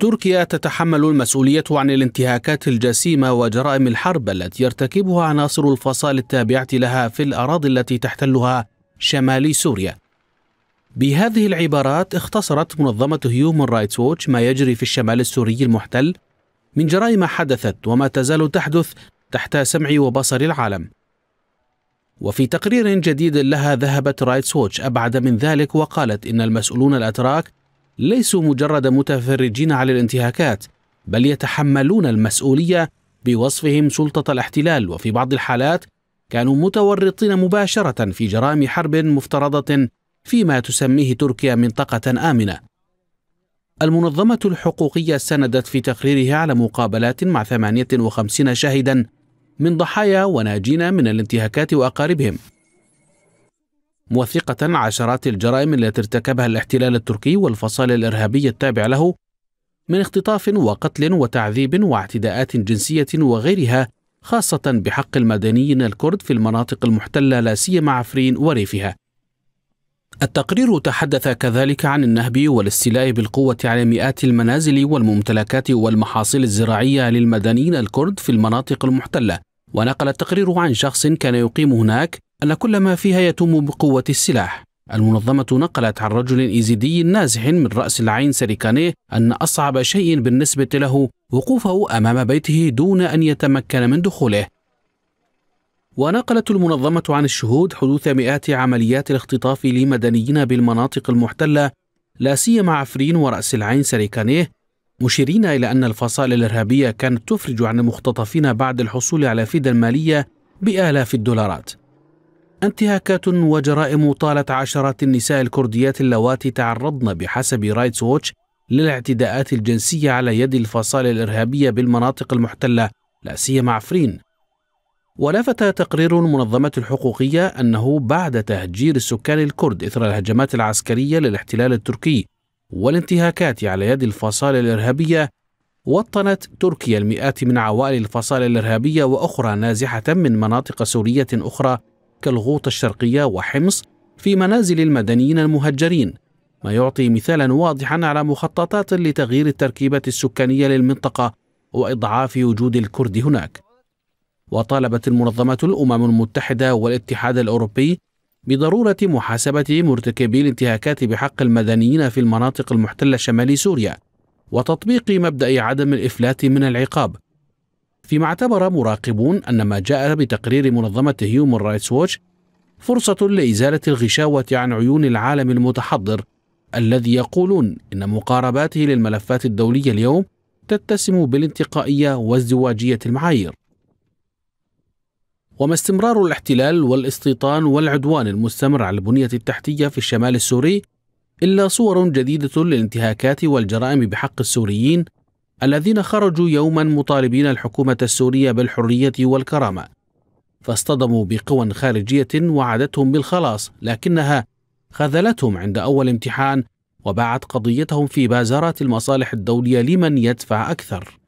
تركيا تتحمل المسؤولية عن الانتهاكات الجسيمة وجرائم الحرب التي يرتكبها عناصر الفصائل التابعة لها في الأراضي التي تحتلها شمالي سوريا. بهذه العبارات اختصرت منظمة هيومن رايتس ووتش ما يجري في الشمال السوري المحتل من جرائم حدثت وما تزال تحدث تحت سمع وبصر العالم. وفي تقرير جديد لها ذهبت رايتس ووتش أبعد من ذلك وقالت إن المسؤولون الأتراك ليسوا مجرد متفرجين على الانتهاكات بل يتحملون المسؤولية بوصفهم سلطة الاحتلال وفي بعض الحالات كانوا متورطين مباشرة في جرائم حرب مفترضة فيما تسميه تركيا منطقة آمنة. المنظمة الحقوقية سندت في تقريرها على مقابلات مع 58 شاهدا من ضحايا وناجين من الانتهاكات وأقاربهم موثقة عشرات الجرائم التي ارتكبها الاحتلال التركي والفصائل الإرهابية التابعة له من اختطاف وقتل وتعذيب واعتداءات جنسية وغيرها خاصة بحق المدنيين الكرد في المناطق المحتلة لا سيما عفرين وريفها التقرير تحدث كذلك عن النهب والاستيلاء بالقوة على مئات المنازل والممتلكات والمحاصيل الزراعية للمدنيين الكرد في المناطق المحتلة ونقل التقرير عن شخص كان يقيم هناك أن كل ما فيها يتم بقوة السلاح المنظمة نقلت عن رجل إيزيدي نازح من رأس العين سريكانيه أن أصعب شيء بالنسبة له وقوفه أمام بيته دون أن يتمكن من دخوله ونقلت المنظمة عن الشهود حدوث مئات عمليات الاختطاف لمدنيين بالمناطق المحتلة لا سيما عفرين ورأس العين سريكانيه مشيرين إلى أن الفصائل الإرهابية كانت تفرج عن المختطفين بعد الحصول على فدى مالية بآلاف الدولارات انتهاكات وجرائم طالت عشرات النساء الكرديات اللواتي تعرضن بحسب رايتس ووتش للاعتداءات الجنسية على يد الفصائل الإرهابية بالمناطق المحتلة لا سيما عفرين ولفت تقرير المنظمة الحقوقية أنه بعد تهجير السكان الكرد إثر الهجمات العسكرية للاحتلال التركي والانتهاكات على يد الفصائل الإرهابية وطنت تركيا المئات من عوائل الفصائل الإرهابية وأخرى نازحة من مناطق سورية أخرى كالغوطة الشرقية وحمص في منازل المدنيين المهجرين ما يعطي مثالا واضحا على مخططات لتغيير التركيبة السكانية للمنطقة وإضعاف وجود الكرد هناك وطالبت المنظمات الأمم المتحدة والاتحاد الأوروبي بضرورة محاسبة مرتكبي الانتهاكات بحق المدنيين في المناطق المحتلة شمال سوريا وتطبيق مبدأ عدم الإفلات من العقاب فيما اعتبر مراقبون أن ما جاء بتقرير منظمة هيومن رايتس ووتش فرصة لإزالة الغشاوة عن عيون العالم المتحضر الذي يقولون إن مقارباته للملفات الدولية اليوم تتسم بالانتقائية وازدواجية المعايير وما استمرار الاحتلال والاستيطان والعدوان المستمر على البنية التحتية في الشمال السوري إلا صور جديدة للانتهاكات والجرائم بحق السوريين الذين خرجوا يوما مطالبين الحكومة السورية بالحرية والكرامة فاصطدموا بقوى خارجية وعدتهم بالخلاص لكنها خذلتهم عند أول امتحان وباعت قضيتهم في بازارات المصالح الدولية لمن يدفع أكثر